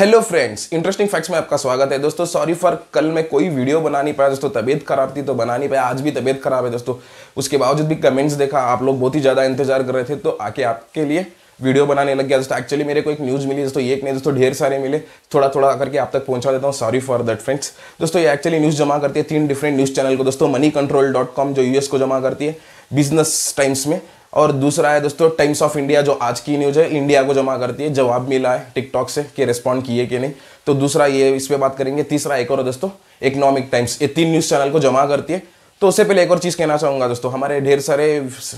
hello friends interesting facts में आपका स्वागत है दोस्तों सॉरी फॉर कल मैं कोई वीडियो बना नहीं पाया दोस्तों तबीयत खराब थी तो बना नहीं पाया आज भी तबीयत खराब है दोस्तों उसके बावजूद भी कमेंट्स देखा आप लोग बहुत ही ज़्यादा इंतजार कर रहे थे तो आके आपके लिए वीडियो बनाने लग गया दोस्तों एक्चुअली मेरे को एक न्यूज़ मिली दोस्तों एक नहीं दोस्तों ढेर सारे मिले थोड़ा थोड़ा करके आप तक पहुंचा देता हूँ सॉरी फॉर दैट फ्रेंड्स दोस्तों ये एक्चुअली न्यूज़ जमा करती है तीन डिफरेंट न्यूज़ चैनल को दोस्तों मनी कंट्रोल डॉट कॉम जो यूएस को जमा करती है बिजनेस टाइम्स में और दूसरा है दोस्तों टाइम्स ऑफ इंडिया जो आज की न्यूज है इंडिया को जमा करती है जवाब मिला है टिकटॉक से कि रिस्पॉन्ड किए कि नहीं तो दूसरा ये इस पर बात करेंगे तीसरा एक और दोस्तों इकोनॉमिक टाइम्स ये तीन न्यूज़ चैनल को जमा करती है तो उससे पहले एक और चीज़ कहना चाहूँगा दोस्तों हमारे ढेर सारे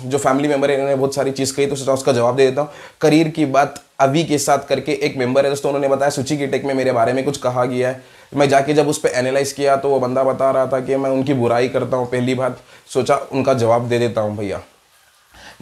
जो फैमिली मेम्बर है इन्होंने बहुत सारी चीज़ कही तो सोचा उसका जवाब दे देता हूँ करियर की बात अभी के साथ करके एक मेंबर है दोस्तों उन्होंने बताया सूची की टेक में मेरे बारे में कुछ कहा गया है मैं जाके जब उस पर एनालाइज किया तो वो बंदा बता रहा था कि मैं उनकी बुराई करता हूँ पहली बात सोचा उनका जवाब दे देता हूँ भैया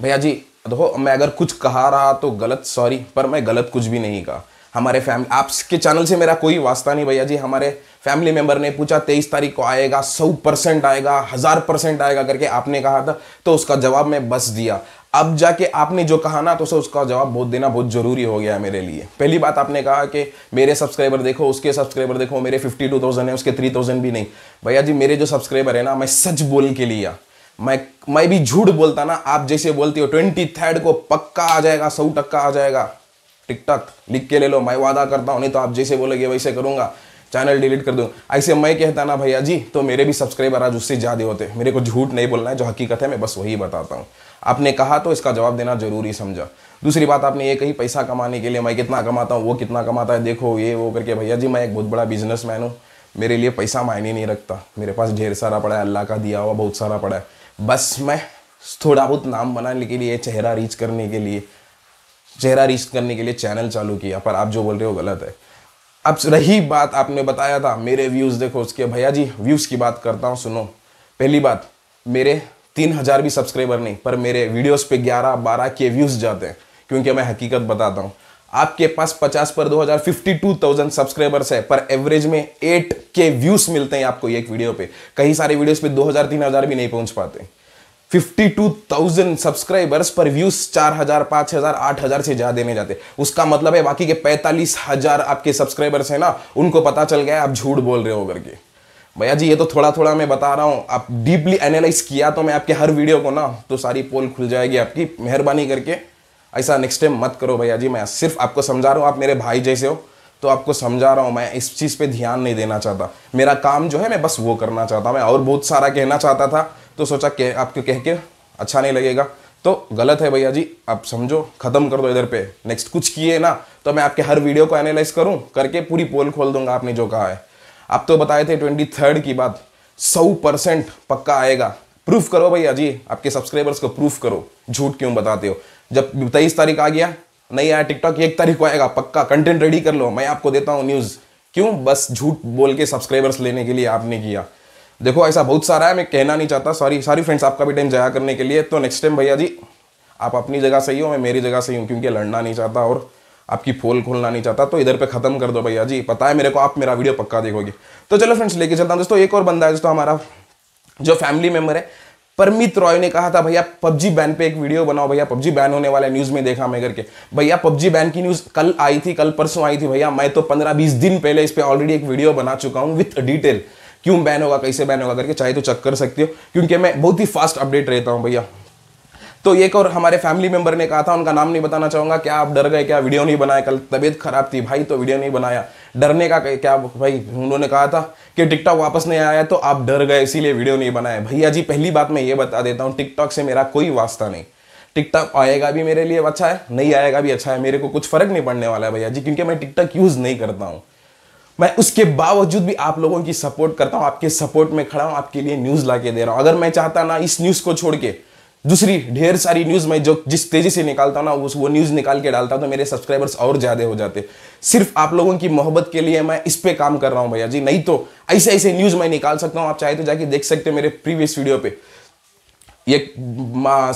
भैया जी देखो मैं अगर कुछ कहा रहा तो गलत सॉरी पर मैं गलत कुछ भी नहीं कहा हमारे फैमिली आपके चैनल से मेरा कोई वास्ता नहीं भैया जी हमारे फैमिली मेंबर ने पूछा तेईस तारीख को आएगा सौ परसेंट आएगा हज़ार परसेंट आएगा करके आपने कहा था तो उसका जवाब मैं बस दिया अब जाके आपने जो कहा ना तो सर उसका जवाब बहुत देना बहुत ज़रूरी हो गया है मेरे लिए पहली बात आपने कहा कि मेरे सब्सक्राइबर देखो उसके सब्सक्राइबर देखो मेरे फिफ्टी टू थाउजेंड है उसके थ्री थाउजेंड भी नहीं भैया जी मेरे जो सब्सक्राइबर है ना मैं सच बोल के लिया मैं मैं भी झूठ बोलता ना आप जैसे बोलती हो ट्वेंटी थर्ड को पक्का आ जाएगा सौ टक्का आ जाएगा टिकटॉक लिख के ले लो मैं वादा करता हूँ नहीं तो आप जैसे बोलोगे वैसे करूंगा चैनल डिलीट कर दूँ ऐसे मैं कहता ना भैया जी तो मेरे भी सब्सक्राइबर आज उससे ज़्यादा होते मेरे को झूठ नहीं बोलना है जो हकीकत है मैं बस वही बताता हूँ आपने कहा तो इसका जवाब देना जरूरी समझा दूसरी बात आपने ये कही पैसा कमाने के लिए मैं कितना कमाता हूँ वो कितना कमाता है देखो ये वो करके भैया जी मैं एक बहुत बड़ा बिजनेसमैन हूँ मेरे लिए पैसा मायने नहीं रखता मेरे पास ढेर सारा पड़ा है अल्लाह का दिया हुआ बहुत सारा पड़ा है बस मैं थोड़ा बहुत नाम बनाने के लिए चेहरा रीच करने के लिए चेहरा रीच करने के लिए चैनल चालू किया पर आप जो बोल रहे हो गलत है अब रही बात आपने बताया था मेरे व्यूज़ देखो उसके भैया जी व्यूज़ की बात करता हूँ सुनो पहली बात मेरे तीन हज़ार भी सब्सक्राइबर नहीं पर मेरे वीडियोस पे ग्यारह बारह के व्यूज़ जाते हैं क्योंकि मैं हकीकत बताता हूँ आपके पास 50 पर 2052,000 52,000 सब्सक्राइबर्स है पर एवरेज में 8 के व्यूज मिलते हैं आपको एक वीडियो पे कई सारे वीडियोस पे 2000 3000 भी नहीं पहुंच पाते 52,000 सब्सक्राइबर्स पर व्यूज 4000 5000 8000 से ज्यादा देने जाते उसका मतलब है बाकी के 45,000 आपके सब्सक्राइबर्स हैं ना उनको पता चल गया आप झूठ बोल रहे हो करके भैया जी ये तो थोड़ा थोड़ा मैं बता रहा हूँ आप डीपली एनालाइज किया तो मैं आपके हर वीडियो को ना तो सारी पोल खुल जाएगी आपकी मेहरबानी करके ऐसा नेक्स्ट टाइम मत करो भैया जी मैं सिर्फ आपको समझा रहा हूँ आप मेरे भाई जैसे हो तो आपको समझा रहा हूँ मैं इस चीज़ पे ध्यान नहीं देना चाहता मेरा काम जो है मैं बस वो करना चाहता मैं और बहुत सारा कहना चाहता था तो सोचा कि आपको कह के अच्छा नहीं लगेगा तो गलत है भैया जी आप समझो ख़त्म कर दो इधर पे नेक्स्ट कुछ किए ना तो मैं आपके हर वीडियो को एनालाइज करूँ करके पूरी पोल खोल दूंगा आपने जो कहा है आप तो बताए थे ट्वेंटी थर्ड की बात सौ परसेंट पक्का आएगा प्रूफ करो भैया जी आपके सब्सक्राइबर्स को प्रूफ करो झूठ क्यों बताते हो जब तेईस तारीख आ गया नहीं आया टिकटॉक एक तारीख को आएगा पक्का कंटेंट रेडी कर लो मैं आपको देता हूँ न्यूज़ क्यों बस झूठ बोल के सब्सक्राइबर्स लेने के लिए आपने किया देखो ऐसा बहुत सारा है मैं कहना नहीं चाहता सॉरी सॉरी फ्रेंड्स आपका भी टाइम जाया करने के लिए तो नेक्स्ट टाइम भैया जी आप अपनी जगह सही हो मैं मेरी जगह सही हूँ क्योंकि लड़ना नहीं चाहता और आपकी फोल खोलना नहीं चाहता तो इधर पे खत्म कर दो भैया जी पता है मेरे को आप मेरा वीडियो पक्का देखोगे तो चलो फ्रेंड्स लेके चलता हूँ दोस्तों एक और बंदा है दोस्तों हमारा जो फैमिली मेम्बर है परमित रॉय ने कहा था भैया पबजी बैन पे एक वीडियो बनाओ भैया पबजी बैन होने वाला है न्यूज में देखा मैं करके भैया पबजी बैन की न्यूज कल आई थी कल परसों आई थी भैया मैं तो पंद्रह बीस दिन पहले इस पर ऑलरेडी एक वीडियो बना चुका हूँ विथ डिटेल क्यों बैन होगा कैसे बैन होगा करके चाहे तो चेक कर सकते हो क्योंकि मैं बहुत ही फास्ट अपडेट रहता हूँ भैया तो एक और हमारे फैमिली मेंबर ने कहा था उनका नाम नहीं बताना चाहूंगा क्या आप डर गए क्या वीडियो नहीं बनाया कल तबीयत खराब थी भाई तो वीडियो नहीं बनाया डरने का क्या भाई उन्होंने कहा था कि टिकटॉक वापस नहीं आया तो आप डर गए इसीलिए वीडियो नहीं बनाए भैया जी पहली बात मैं ये बता देता हूँ टिकटॉक से मेरा कोई वास्ता नहीं टिकटॉक आएगा भी मेरे लिए अच्छा है नहीं आएगा भी अच्छा है मेरे को कुछ फर्क नहीं पड़ने वाला है भैया जी क्योंकि मैं टिकटॉक यूज़ नहीं करता हूँ मैं उसके बावजूद भी आप लोगों की सपोर्ट करता हूँ आपके सपोर्ट में खड़ा हूँ आपके लिए न्यूज़ ला के दे रहा हूँ अगर मैं चाहता ना इस न्यूज़ को छोड़ के दूसरी ढेर सारी न्यूज़ मैं जो जिस तेज़ी से निकालता ना उस वो न्यूज़ निकाल के डालता तो मेरे सब्सक्राइबर्स और ज़्यादा हो जाते सिर्फ आप लोगों की मोहब्बत के लिए मैं इस पर काम कर रहा हूं भैया जी नहीं तो ऐसे ऐसे न्यूज़ मैं निकाल सकता हूं आप चाहे तो जाके देख सकते मेरे प्रीवियस वीडियो पे ये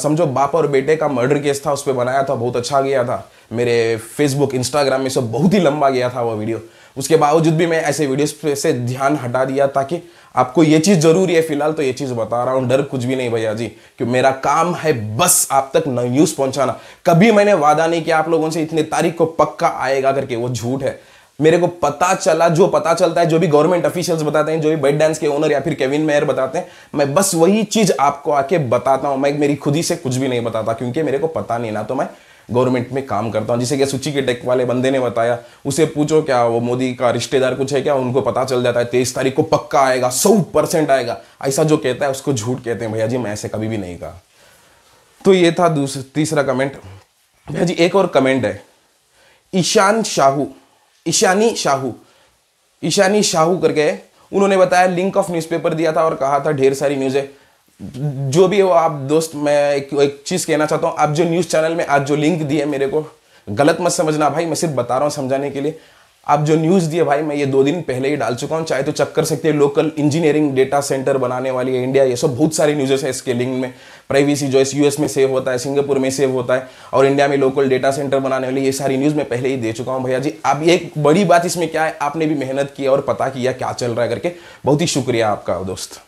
समझो बाप और बेटे का मर्डर केस था उस पर बनाया था बहुत अच्छा गया था मेरे फेसबुक इंस्टाग्राम में सब बहुत ही लंबा गया था वो वीडियो उसके बावजूद भी मैं ऐसे वीडियोस से ध्यान हटा दिया ताकि आपको ये चीज जरूरी है फिलहाल तो ये चीज बता रहा हूं डर कुछ भी नहीं भैया जी कि मेरा काम है बस आप तक न्यूज पहुंचाना कभी मैंने वादा नहीं किया आप लोगों से इतनी तारीख को पक्का आएगा करके वो झूठ है मेरे को पता चला जो पता चलता है जो भी गवर्नमेंट ऑफिशियल्स बताते हैं जो भी बेड डांस के ओनर या फिर केविन मेयर बताते हैं मैं बस वही चीज आपको आके बताता हूं मैं मेरी खुद ही से कुछ भी नहीं बताता क्योंकि मेरे को पता नहीं ना तो मैं गवर्नमेंट में काम करता हूँ जिसे क्या सूची के टेक वाले बंदे ने बताया उसे पूछो क्या वो मोदी का रिश्तेदार कुछ है क्या उनको पता चल जाता है तेईस तारीख को पक्का आएगा सौ परसेंट आएगा ऐसा जो कहता है उसको झूठ कहते हैं भैया जी मैं ऐसे कभी भी नहीं कहा तो ये था दूसरा तीसरा कमेंट भैया जी एक और कमेंट है ईशान शाहू ईशानी शाहू ईशानी शाहू करके उन्होंने बताया लिंक ऑफ न्यूज़पेपर दिया था और कहा था ढेर सारी है जो भी हो आप दोस्त मैं एक, एक चीज़ कहना चाहता हूँ आप जो न्यूज़ चैनल में आज जो लिंक दिए मेरे को गलत मत समझना भाई मैं सिर्फ बता रहा हूँ समझाने के लिए आप जो न्यूज़ दिए भाई मैं ये दो दिन पहले ही डाल चुका हूँ चाहे तो चेक कर सकते हैं लोकल इंजीनियरिंग डेटा सेंटर बनाने वाली है इंडिया ये सब बहुत सारी न्यूज़ेस है इसके लिंक में प्राइवेसी जो इस यूएस में सेव होता है सिंगापुर में सेव होता है और इंडिया में लोकल डेटा सेंटर बनाने वाली ये सारी न्यूज़ मैं पहले ही दे चुका हूँ भैया जी अब एक बड़ी बात इसमें क्या है आपने भी मेहनत की और पता किया क्या चल रहा है करके बहुत ही शुक्रिया आपका दोस्त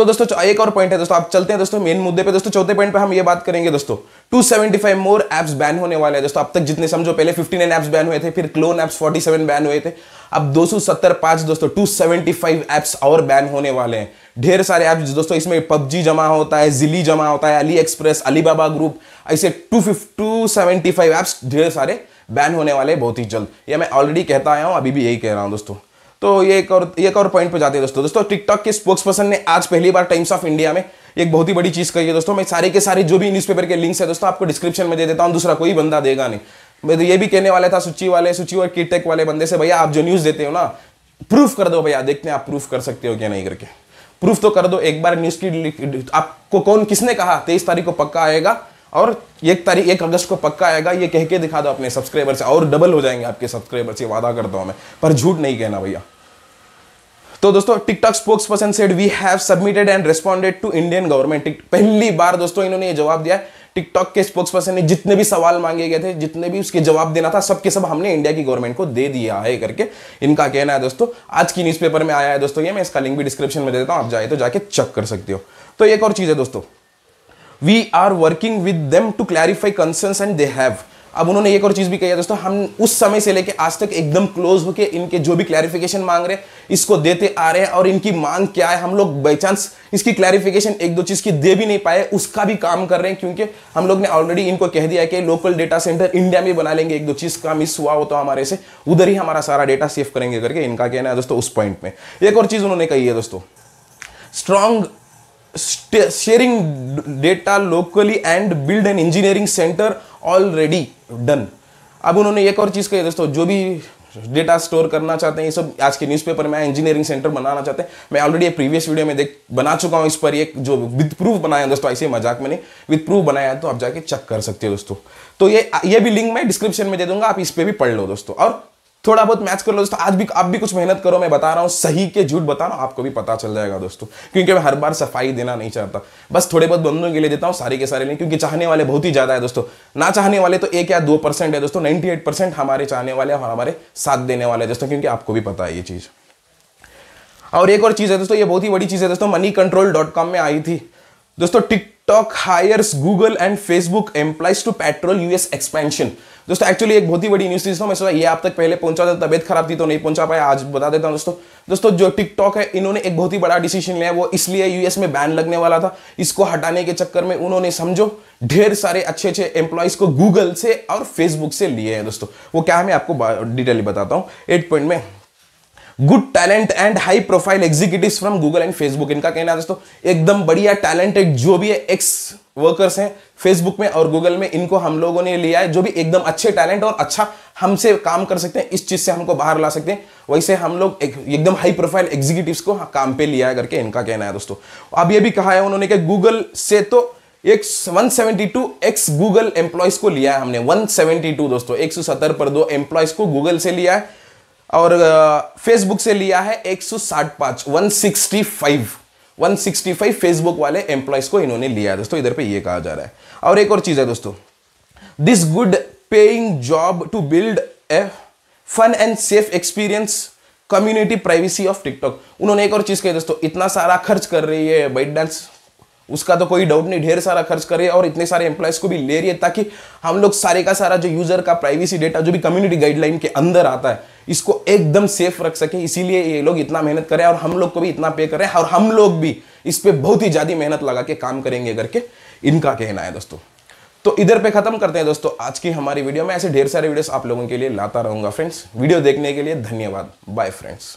तो दोस्तों एक और पॉइंट है दोस्तों आप चलते हैं दोस्तों मेन मुद्दे पे दोस्तों चौथे पॉइंट पे हम ये बात करेंगे दोस्तों 275 मोर एप्स बैन होने वाले हैं दोस्तों अब तक जितने समझो पहले 59 एप्स बैन हुए थे फिर क्लोन एप्स 47 बैन हुए थे अब 275 दोस्तों 275 एप्स और बैन होने वाले हैं ढेर सारे ऐप्स दोस्तों इसमें पबजी जमा होता है जिली जमा होता है अली एक्सप्रेस अलीबाबा ग्रुप ऐसे two two seventy five apps ढेर सारे बैन होने वाले बहुत ही जल्द यह मैं ऑलरेडी कहता आया हूँ अभी भी यही कह रहा हूँ दोस्तों तो ये एक और ये एक और पॉइंट पे जाते हैं दोस्तों दोस्तों टिकटॉक के स्पोक्स पर्सन ने आज पहली बार टाइम्स ऑफ इंडिया में एक बहुत ही बड़ी चीज़ कही है दोस्तों मैं सारे के सारे जो भी न्यूज़पेपर के लिंक्स है दोस्तों आपको डिस्क्रिप्शन में दे देता हूँ दूसरा कोई बंदा देगा नहीं मैं तो ये भी कहने वाला था सूची वाले सूची और किटेक वाले बंदे से भैया आप जो न्यूज़ देते हो ना प्रूफ कर दो भैया देखते हैं आप प्रूफ कर सकते हो क्या नहीं करके प्रूफ तो कर दो एक बार न्यूज़ की आपको कौन किसने कहा तेईस तारीख को पक्का आएगा और एक तारीख एक अगस्त को पक्का आएगा ये कह के दिखा दो अपने सब्सक्राइबर से और डबल हो जाएंगे आपके सब्सक्राइबर से वादा करता हूं मैं पर झूठ नहीं कहना भैया तो दोस्तों TikTok spokesperson said we have submitted and responded to Indian government पहली बार दोस्तों इन्होंने ये जवाब दिया टिकटॉक के स्पोक्स पर्सन ने जितने भी सवाल मांगे गए थे जितने भी उसके जवाब देना था सबके सब हमने इंडिया की गवर्नमेंट को दे दिया है करके इनका कहना है दोस्तों आज की न्यूज़पेपर में आया है दोस्तों ये मैं इसका लिंक भी डिस्क्रिप्शन में दे देता हूँ आप जाए तो जाके चेक कर सकते हो तो एक और चीज़ है दोस्तों we are working with them to clarify concern and they have अब उन्होंने एक और चीज़ भी कही है दोस्तों हम उस समय से लेके आज तक एकदम क्लोज होके इनके जो भी क्लैरिफिकेशन मांग रहे इसको देते आ रहे हैं और इनकी मांग क्या है हम लोग बाई चांस इसकी क्लैरिफिकेशन एक दो चीज़ की दे भी नहीं पाए उसका भी काम कर रहे हैं क्योंकि हम लोग ने ऑलरेडी इनको कह दिया कि लोकल डेटा सेंटर इंडिया में बना लेंगे एक दो चीज़ का मिस हुआ हो तो हमारे से उधर ही हमारा सारा डेटा सेव करेंगे करके इनका कहना है दोस्तों उस पॉइंट में एक और चीज़ उन्होंने कही है दोस्तों strong sharing data locally and build an engineering center already done अब उन्होंने एक और चीज़ कही दोस्तों जो भी डेटा स्टोर करना चाहते हैं ये सब आज के न्यूज़पेपर में इंजीनियरिंग सेंटर बनाना चाहते हैं मैं ऑलरेडी प्रीवियस वीडियो में देख बना चुका हूँ इस पर एक जो विद प्रूफ बनाया दोस्तों ऐसे मजाक नहीं विद प्रूफ बनाया तो आप जाके चेक कर सकते हो दोस्तों तो ये ये भी लिंक मैं डिस्क्रिप्शन में दे दूंगा आप इस पर भी पढ़ लो दोस्तों और थोड़ा बहुत मैच कर लो दोस्तों आज भी आप भी कुछ मेहनत करो मैं बता रहा हूँ सही के झूठ बता रहा हूँ आपको भी पता चल जाएगा दोस्तों क्योंकि मैं हर बार सफाई देना नहीं चाहता बस थोड़े बहुत बंदों के लिए देता हूँ सारे के सारे लिए क्योंकि चाहने वाले बहुत ही ज़्यादा है दोस्तों ना चाहने वाले तो एक या दो परसेंट है दोस्तों नाइन्टी एट परसेंट हमारे चाहने वाले और हमारे साथ देने वाले दोस्तों क्योंकि आपको भी पता है ये चीज़ और एक और चीज़ है दोस्तों ये बहुत ही बड़ी चीज़ है दोस्तों मनी कंट्रोल डॉट कॉम में आई थी दोस्तों Tik TikTok hires Google and Facebook employees to patrol US expansion दोस्तों एक्चुअली एक बहुत ही बड़ी न्यूज थी दोस्तों मैं सोचा ये आप तक पहले पहुंचा था तबियत खराब थी तो नहीं पहुंचा पाया आज बता देता हूं दोस्तों दोस्तों जो टिकटॉक है इन्होंने एक बहुत ही बड़ा डिसीजन लिया वो इसलिए यूएस में बैन लगने वाला था इसको हटाने के चक्कर में उन्होंने समझो ढेर सारे अच्छे अच्छे एम्प्लॉयज को गूगल से और फेसबुक से लिए हैं दोस्तों वो क्या है मैं आपको डिटेल बताता हूँ एट पॉइंट में good talent and high profile executive from Google and Facebook इनका कहना है दोस्तों एकदम बढ़िया टैलेंटेड जो भी है एक्स वर्कर्स हैं फेसबुक में और गूगल में इनको हम लोगों ने लिया है जो भी एकदम अच्छे टैलेंट और अच्छा हमसे काम कर सकते हैं इस चीज से हमको बाहर ला सकते हैं वैसे हम लोग एक, एकदम हाई प्रोफाइल एग्जीक्यूटिव को हाँ, काम पे लिया है करके इनका कहना है दोस्तों अब ये भी कहा है उन्होंने कि गूगल से तो एक 172 एक्स गूगल एम्प्लॉयज को लिया है हमने 172 दोस्तों 170 पर दो एम्प्लॉयज को गूगल से लिया है और फेसबुक से लिया है एक सौ साठ पाँच one sixty five one sixty five Facebook वाले एम्प्लॉयज़ को इन्होंने लिया है दोस्तों इधर पे ये कहा जा रहा है और एक और चीज़ है दोस्तों this good paying job to build a fun and safe experience community privacy of TikTok उन्होंने एक और चीज़ कही दोस्तों इतना सारा खर्च कर रही है बाइट डांस उसका तो कोई डाउट नहीं ढेर सारा खर्च कर रही है और इतने सारे एम्प्लॉयज को भी ले रही है ताकि हम लोग सारे का सारा जो यूजर का प्राइवेसी डेटा जो भी कम्युनिटी गाइडलाइन के अंदर आता है इसको एकदम सेफ रख सके इसीलिए ये लोग इतना मेहनत करें और हम लोग को भी इतना पे करें और हम लोग भी इस पर बहुत ही ज़्यादा मेहनत लगा के काम करेंगे करके इनका कहना है दोस्तों तो इधर पे खत्म करते हैं दोस्तों आज की हमारी वीडियो में ऐसे ढेर सारे वीडियोस आप लोगों के लिए लाता रहूंगा फ्रेंड्स वीडियो देखने के लिए धन्यवाद बाय फ्रेंड्स